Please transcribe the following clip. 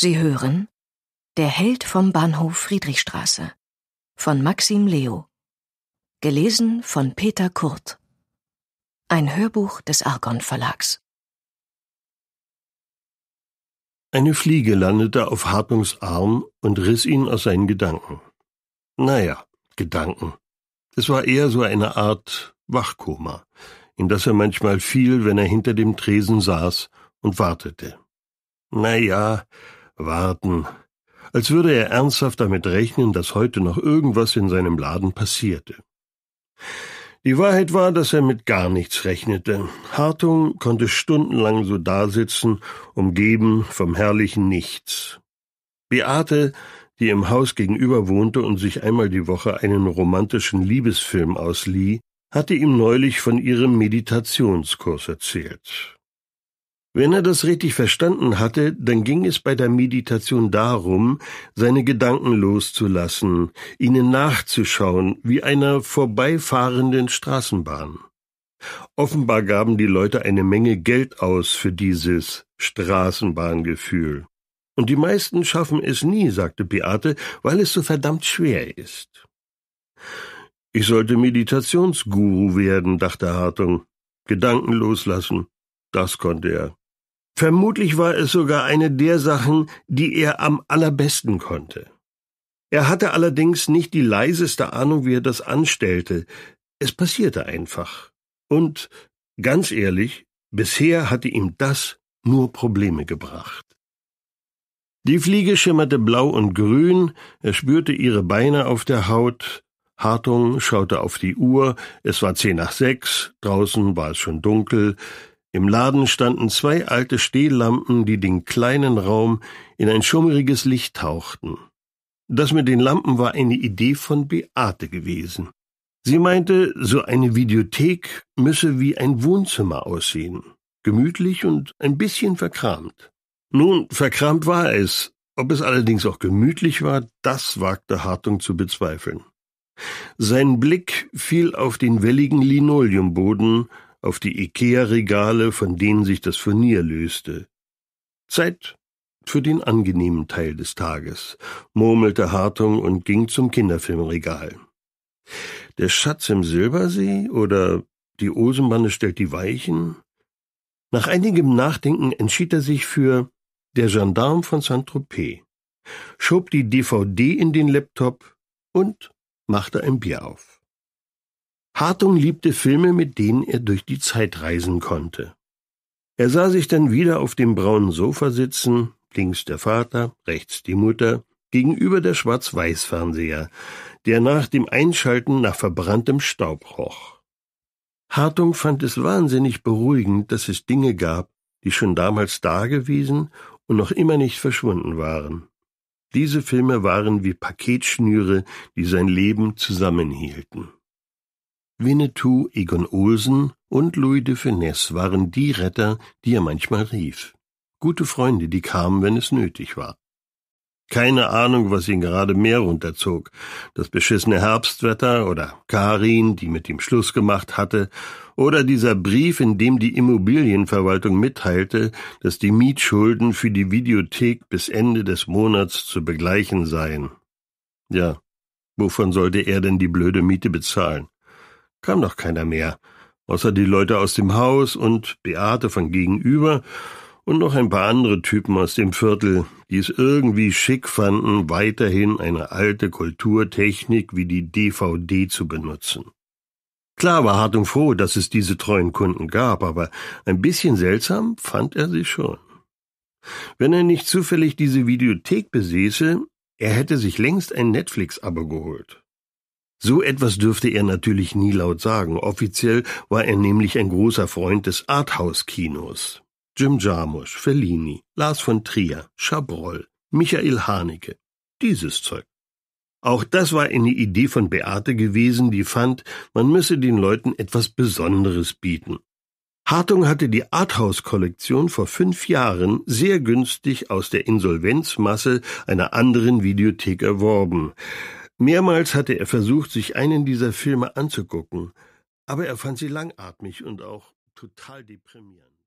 Sie hören Der Held vom Bahnhof Friedrichstraße von Maxim Leo. Gelesen von Peter Kurt. Ein Hörbuch des Argon Verlags. Eine Fliege landete auf Hartungs Arm und riss ihn aus seinen Gedanken. Naja, Gedanken. Es war eher so eine Art Wachkoma, in das er manchmal fiel, wenn er hinter dem Tresen saß und wartete. Naja, warten, als würde er ernsthaft damit rechnen, dass heute noch irgendwas in seinem Laden passierte. Die Wahrheit war, dass er mit gar nichts rechnete. Hartung konnte stundenlang so dasitzen, umgeben vom herrlichen Nichts. Beate, die im Haus gegenüber wohnte und sich einmal die Woche einen romantischen Liebesfilm auslieh, hatte ihm neulich von ihrem Meditationskurs erzählt. Wenn er das richtig verstanden hatte, dann ging es bei der Meditation darum, seine Gedanken loszulassen, ihnen nachzuschauen, wie einer vorbeifahrenden Straßenbahn. Offenbar gaben die Leute eine Menge Geld aus für dieses Straßenbahngefühl. Und die meisten schaffen es nie, sagte Beate, weil es so verdammt schwer ist. Ich sollte Meditationsguru werden, dachte Hartung. Gedanken loslassen. Das konnte er. Vermutlich war es sogar eine der Sachen, die er am allerbesten konnte. Er hatte allerdings nicht die leiseste Ahnung, wie er das anstellte. Es passierte einfach. Und, ganz ehrlich, bisher hatte ihm das nur Probleme gebracht. Die Fliege schimmerte blau und grün, er spürte ihre Beine auf der Haut. Hartung schaute auf die Uhr, es war zehn nach sechs, draußen war es schon dunkel. Im Laden standen zwei alte Stehlampen, die den kleinen Raum in ein schummriges Licht tauchten. Das mit den Lampen war eine Idee von Beate gewesen. Sie meinte, so eine Videothek müsse wie ein Wohnzimmer aussehen, gemütlich und ein bisschen verkramt. Nun, verkramt war es, ob es allerdings auch gemütlich war, das wagte Hartung zu bezweifeln. Sein Blick fiel auf den welligen Linoleumboden, auf die Ikea-Regale, von denen sich das Furnier löste. Zeit für den angenehmen Teil des Tages, murmelte Hartung und ging zum Kinderfilmregal. Der Schatz im Silbersee oder die Osenbanne stellt die Weichen? Nach einigem Nachdenken entschied er sich für Der Gendarm von Saint-Tropez, schob die DVD in den Laptop und machte ein Bier auf. Hartung liebte Filme, mit denen er durch die Zeit reisen konnte. Er sah sich dann wieder auf dem braunen Sofa sitzen, links der Vater, rechts die Mutter, gegenüber der Schwarz-Weiß-Fernseher, der nach dem Einschalten nach verbranntem Staub roch. Hartung fand es wahnsinnig beruhigend, dass es Dinge gab, die schon damals dagewesen und noch immer nicht verschwunden waren. Diese Filme waren wie Paketschnüre, die sein Leben zusammenhielten. Winnetou, Egon Olsen und Louis de Finesse waren die Retter, die er manchmal rief. Gute Freunde, die kamen, wenn es nötig war. Keine Ahnung, was ihn gerade mehr runterzog. Das beschissene Herbstwetter oder Karin, die mit ihm Schluss gemacht hatte, oder dieser Brief, in dem die Immobilienverwaltung mitteilte, dass die Mietschulden für die Videothek bis Ende des Monats zu begleichen seien. Ja, wovon sollte er denn die blöde Miete bezahlen? kam doch keiner mehr, außer die Leute aus dem Haus und Beate von gegenüber und noch ein paar andere Typen aus dem Viertel, die es irgendwie schick fanden, weiterhin eine alte Kulturtechnik wie die DVD zu benutzen. Klar war Hartung froh, dass es diese treuen Kunden gab, aber ein bisschen seltsam fand er sie schon. Wenn er nicht zufällig diese Videothek besäße, er hätte sich längst ein Netflix-Abo geholt. So etwas dürfte er natürlich nie laut sagen. Offiziell war er nämlich ein großer Freund des Arthouse-Kinos. Jim Jarmusch, Fellini, Lars von Trier, Schabroll, Michael Haneke. Dieses Zeug. Auch das war eine Idee von Beate gewesen, die fand, man müsse den Leuten etwas Besonderes bieten. Hartung hatte die Arthouse-Kollektion vor fünf Jahren sehr günstig aus der Insolvenzmasse einer anderen Videothek erworben. Mehrmals hatte er versucht, sich einen dieser Filme anzugucken, aber er fand sie langatmig und auch total deprimierend.